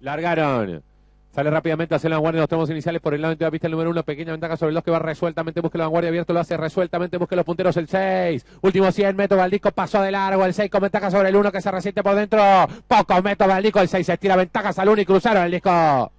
Largaron. Sale rápidamente hacia la vanguardia los tramos iniciales por el lado de la pista el número uno. Pequeña ventaja sobre el dos que va resueltamente. Busca la vanguardia abierto, lo hace resueltamente. Busca los punteros el 6. Último 100. Meto disco, pasó de largo. El 6 con ventaja sobre el uno que se resiente por dentro. Pocos Meto disco El 6 se estira ventajas al uno y cruzaron el disco.